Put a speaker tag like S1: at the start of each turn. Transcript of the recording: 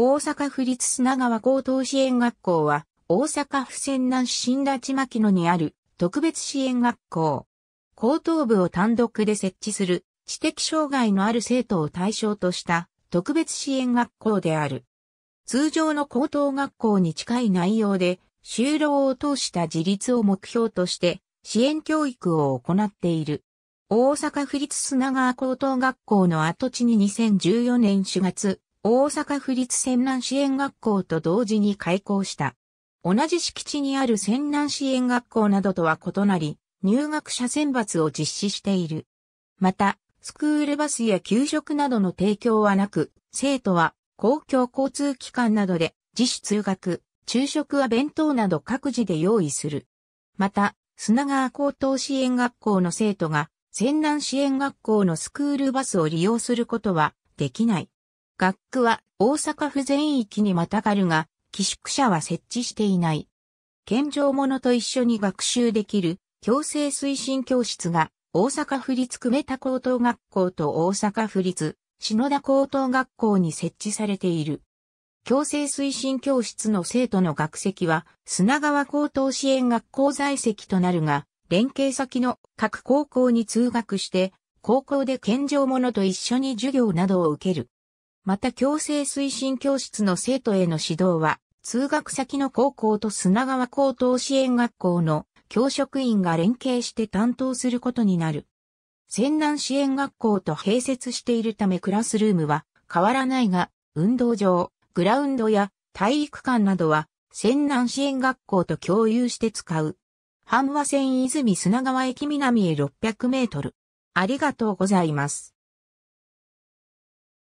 S1: 大阪府立砂川高等支援学校は、大阪府泉南市新立牧野にある特別支援学校。高等部を単独で設置する知的障害のある生徒を対象とした特別支援学校である。通常の高等学校に近い内容で、就労を通した自立を目標として支援教育を行っている。大阪府立砂川高等学校の跡地に2014年4月、大阪府立泉南支援学校と同時に開校した。同じ敷地にある泉南支援学校などとは異なり、入学者選抜を実施している。また、スクールバスや給食などの提供はなく、生徒は公共交通機関などで自主通学、昼食は弁当など各自で用意する。また、砂川高等支援学校の生徒が、泉南支援学校のスクールバスを利用することはできない。学区は大阪府全域にまたがるが、寄宿舎は設置していない。健常者と一緒に学習できる強制推進教室が大阪府立久米田高等学校と大阪府立篠田高等学校に設置されている。強制推進教室の生徒の学籍は砂川高等支援学校在籍となるが、連携先の各高校に通学して、高校で健常者と一緒に授業などを受ける。また強制推進教室の生徒への指導は、通学先の高校と砂川高等支援学校の教職員が連携して担当することになる。泉南支援学校と併設しているためクラスルームは変わらないが、運動場、グラウンドや体育館などは泉南支援学校と共有して使う。阪和線泉砂川駅南へ600メートル。ありがとうございます。